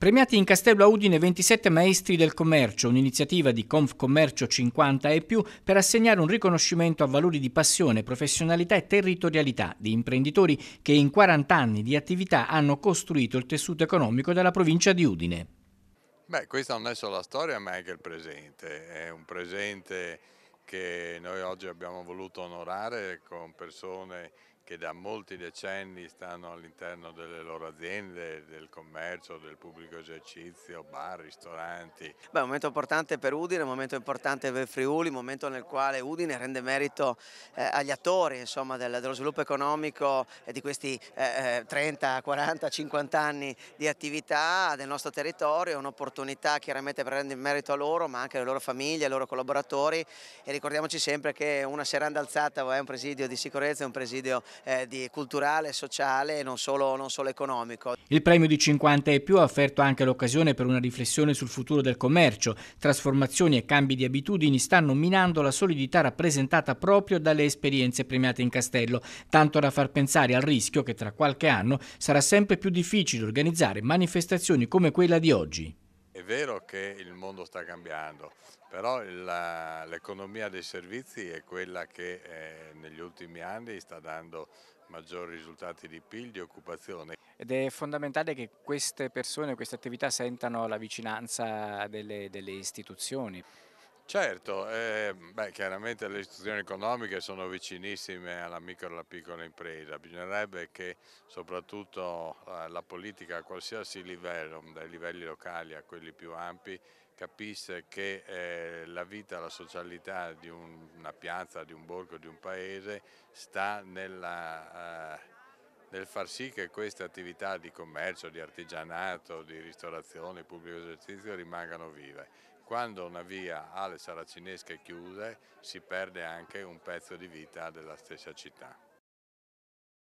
Premiati in Castello a Udine 27 maestri del commercio, un'iniziativa di Confcommercio 50 e più per assegnare un riconoscimento a valori di passione, professionalità e territorialità di imprenditori che in 40 anni di attività hanno costruito il tessuto economico della provincia di Udine. Beh, questa non è solo la storia ma è anche il presente, è un presente che noi oggi abbiamo voluto onorare con persone che da molti decenni stanno all'interno delle loro aziende, del commercio, del pubblico esercizio, bar, ristoranti. Beh, un momento importante per Udine, un momento importante per Friuli, un momento nel quale Udine rende merito eh, agli attori insomma, del, dello sviluppo economico eh, di questi eh, 30, 40, 50 anni di attività del nostro territorio, è un'opportunità chiaramente per rendere merito a loro, ma anche alle loro famiglie, ai loro collaboratori e ricordiamoci sempre che una seranda alzata è un presidio di sicurezza, è un presidio eh, di culturale, sociale e non non solo economico. Il premio di 50 e più ha offerto anche l'occasione per una riflessione sul futuro del commercio. Trasformazioni e cambi di abitudini stanno minando la solidità rappresentata proprio dalle esperienze premiate in castello, tanto da far pensare al rischio che tra qualche anno sarà sempre più difficile organizzare manifestazioni come quella di oggi. È vero che il mondo sta cambiando, però l'economia dei servizi è quella che eh, negli ultimi anni sta dando maggiori risultati di PIL, di occupazione. Ed è fondamentale che queste persone, queste attività sentano la vicinanza delle, delle istituzioni. Certo, eh, beh, chiaramente le istituzioni economiche sono vicinissime alla micro e alla piccola impresa, bisognerebbe che soprattutto eh, la politica a qualsiasi livello, dai livelli locali a quelli più ampi, capisse che eh, la vita, la socialità di un, una piazza, di un borgo, di un paese sta nella... Eh, nel far sì che queste attività di commercio, di artigianato, di ristorazione, pubblico esercizio rimangano vive quando una via alle saracinesche chiude si perde anche un pezzo di vita della stessa città.